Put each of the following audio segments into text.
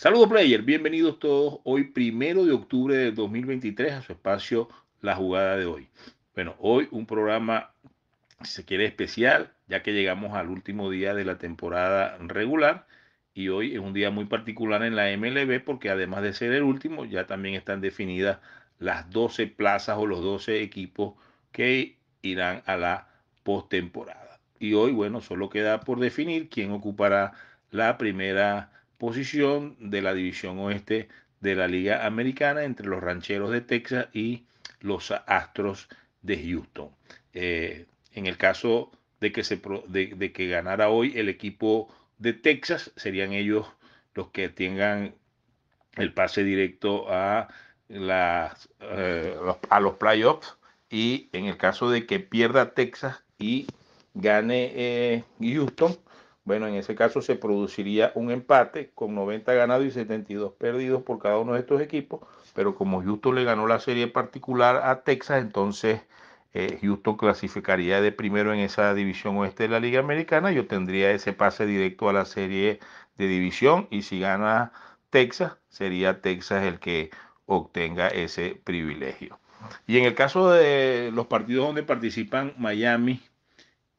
Saludos player, bienvenidos todos hoy primero de octubre de 2023 a su espacio La jugada de hoy. Bueno, hoy un programa, si se quiere, especial, ya que llegamos al último día de la temporada regular y hoy es un día muy particular en la MLB porque además de ser el último, ya también están definidas las 12 plazas o los 12 equipos que irán a la postemporada. Y hoy, bueno, solo queda por definir quién ocupará la primera posición de la división oeste de la Liga Americana entre los Rancheros de Texas y los Astros de Houston. Eh, en el caso de que, se, de, que ganara hoy el equipo de Texas, serían ellos los que tengan el pase directo a, las, eh, a los playoffs. Y en el caso de que pierda Texas y gane eh, Houston, bueno, en ese caso se produciría un empate con 90 ganados y 72 perdidos por cada uno de estos equipos, pero como Houston le ganó la serie particular a Texas, entonces eh, Houston clasificaría de primero en esa división oeste de la Liga Americana, y tendría ese pase directo a la serie de división y si gana Texas, sería Texas el que obtenga ese privilegio. Y en el caso de los partidos donde participan Miami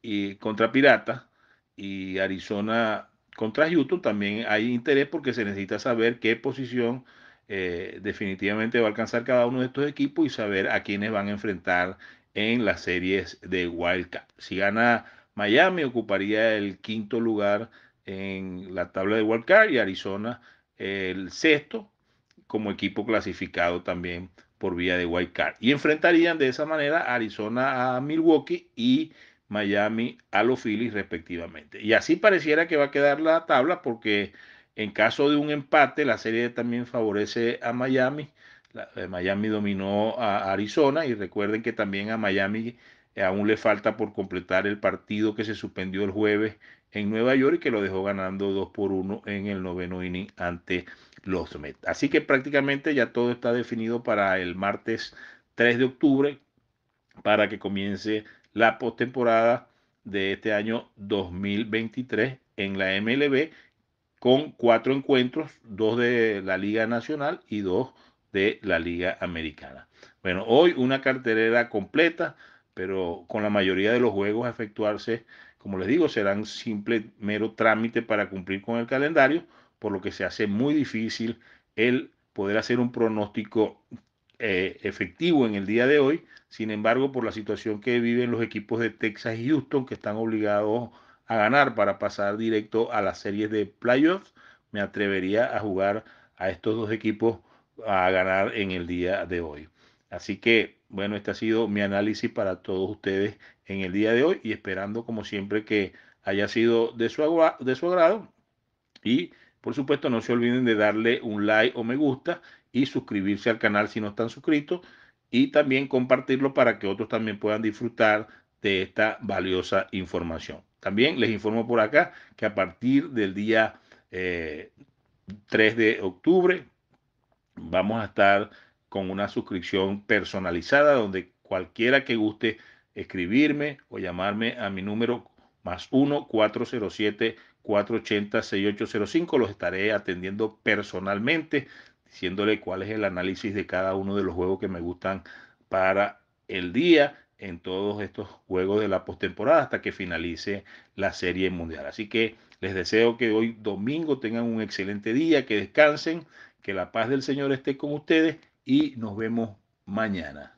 y contra Pirata y Arizona contra YouTube también hay interés porque se necesita saber qué posición eh, definitivamente va a alcanzar cada uno de estos equipos y saber a quiénes van a enfrentar en las series de Wildcat. Si gana Miami, ocuparía el quinto lugar en la tabla de Wildcat y Arizona eh, el sexto como equipo clasificado también por vía de Card. Y enfrentarían de esa manera a Arizona a Milwaukee y Miami a los Phillies respectivamente. Y así pareciera que va a quedar la tabla porque en caso de un empate la serie también favorece a Miami. Eh, Miami dominó a Arizona y recuerden que también a Miami eh, aún le falta por completar el partido que se suspendió el jueves en Nueva York y que lo dejó ganando 2 por 1 en el noveno inning ante los Mets. Así que prácticamente ya todo está definido para el martes 3 de octubre para que comience la postemporada de este año 2023 en la MLB con cuatro encuentros, dos de la Liga Nacional y dos de la Liga Americana. Bueno, hoy una carterera completa, pero con la mayoría de los juegos a efectuarse, como les digo, serán simple mero trámite para cumplir con el calendario, por lo que se hace muy difícil el poder hacer un pronóstico eh, efectivo en el día de hoy, sin embargo, por la situación que viven los equipos de Texas y Houston, que están obligados a ganar para pasar directo a las series de playoffs, me atrevería a jugar a estos dos equipos a ganar en el día de hoy. Así que, bueno, este ha sido mi análisis para todos ustedes en el día de hoy y esperando, como siempre, que haya sido de su, de su agrado y por supuesto, no se olviden de darle un like o me gusta y suscribirse al canal si no están suscritos y también compartirlo para que otros también puedan disfrutar de esta valiosa información. También les informo por acá que a partir del día 3 eh, de octubre vamos a estar con una suscripción personalizada donde cualquiera que guste escribirme o llamarme a mi número más 1 407 480-6805. Los estaré atendiendo personalmente, diciéndole cuál es el análisis de cada uno de los juegos que me gustan para el día en todos estos juegos de la postemporada hasta que finalice la serie mundial. Así que les deseo que hoy domingo tengan un excelente día, que descansen, que la paz del Señor esté con ustedes y nos vemos mañana.